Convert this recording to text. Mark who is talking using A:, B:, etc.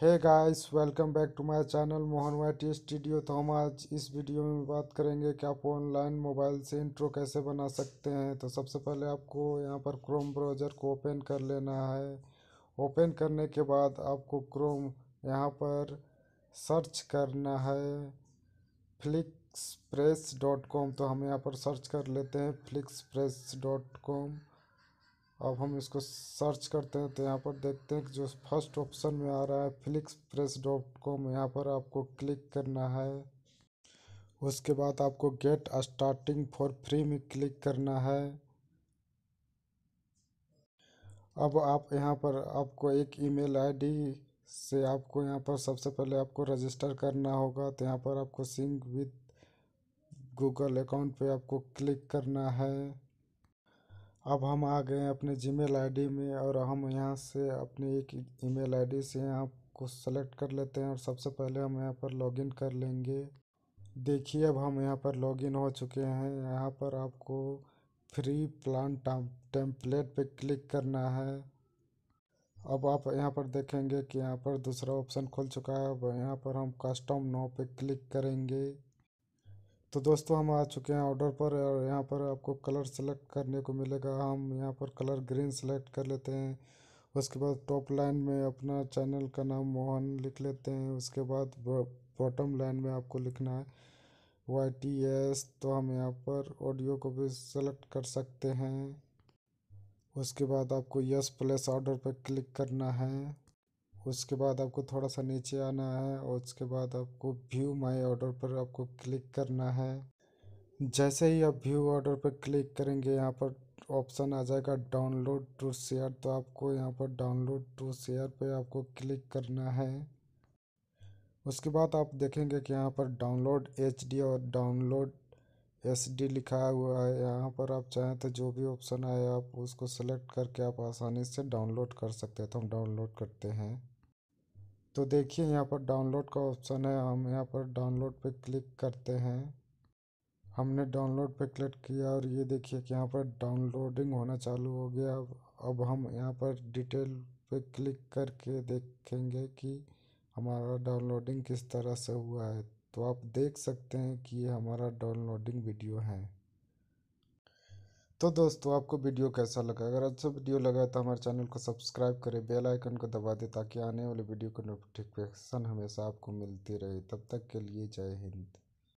A: है guys welcome back to my channel Mohan वाटी studio तो हम आज इस वीडियो में बात करेंगे कि आप ऑनलाइन मोबाइल से इंट्रो कैसे बना सकते हैं तो सबसे पहले आपको यहाँ पर क्रोम ब्राउज़र को ओपन कर लेना है ओपन करने के बाद आपको क्रोम यहाँ पर सर्च करना है फ्लिक्स प्रेस डॉट कॉम तो हम यहाँ पर सर्च कर लेते हैं फ्लिक्स प्रेस डॉट कॉम अब हम इसको सर्च करते हैं तो यहाँ पर देखते हैं कि जो फर्स्ट ऑप्शन में आ रहा है फ्लिक्स प्रेस डॉट कॉम यहाँ पर आपको क्लिक करना है उसके बाद आपको गेट स्टार्टिंग फॉर फ्री में क्लिक करना है अब आप यहाँ पर आपको एक ईमेल आईडी से आपको यहाँ पर सबसे पहले आपको रजिस्टर करना होगा तो यहाँ पर आपको सिंक विद गूगल अकाउंट पे आपको क्लिक करना है अब हम आ गए अपने जीमेल आईडी में और हम यहाँ से अपने एक ईमेल आईडी से यहाँ को सेलेक्ट कर लेते हैं और सबसे पहले हम यहाँ पर लॉगिन कर लेंगे देखिए अब हम यहाँ पर लॉगिन हो चुके हैं यहाँ पर आपको फ्री प्लान टेम्पलेट पे क्लिक करना है अब आप यहाँ पर देखेंगे कि यहाँ पर दूसरा ऑप्शन खुल चुका है अब यहाँ पर हम कस्टम नो पे क्लिक करेंगे तो दोस्तों हम आ चुके हैं ऑर्डर पर और यहाँ पर आपको कलर सेलेक्ट करने को मिलेगा हम यहाँ पर कलर ग्रीन सेलेक्ट कर लेते हैं उसके बाद टॉप लाइन में अपना चैनल का नाम मोहन लिख लेते हैं उसके बाद बॉटम लाइन में आपको लिखना है वाई टी एस तो हम यहाँ पर ऑडियो को भी सेलेक्ट कर सकते हैं उसके बाद आपको यस प्लस ऑर्डर पर क्लिक करना है उसके बाद आपको थोड़ा सा नीचे आना है और उसके बाद आपको व्यू माई ऑर्डर पर आपको क्लिक करना है जैसे ही आप व्यू ऑर्डर पर क्लिक करेंगे यहाँ पर ऑप्शन आ जाएगा डाउनलोड टू शेयर तो आपको यहाँ पर डाउनलोड टू शेयर पे आपको क्लिक करना है उसके बाद आप देखेंगे कि यहाँ पर डाउनलोड एच और डाउनलोड एस लिखा हुआ है यहाँ पर आप चाहें तो जो भी ऑप्शन आए आप उसको सेलेक्ट करके आप आसानी से डाउनलोड कर सकते हैं तो हम डाउनलोड करते हैं तो देखिए यहाँ पर डाउनलोड का ऑप्शन है हम यहाँ पर डाउनलोड पे क्लिक करते हैं हमने डाउनलोड पे क्लिक किया और ये देखिए कि यहाँ पर डाउनलोडिंग होना चालू हो गया अब अब हम यहाँ पर डिटेल पे क्लिक करके देखेंगे कि हमारा डाउनलोडिंग किस तरह से हुआ है तो आप देख सकते हैं कि ये हमारा डाउनलोडिंग वीडियो है तो दोस्तों आपको वीडियो कैसा लगा अगर अच्छा वीडियो लगा तो हमारे चैनल को सब्सक्राइब करें बेल आइकन को दबा दें ताकि आने वाले वीडियो का नोटिफिकेशन हमेशा आपको मिलती रहे तब तक के लिए जय हिंद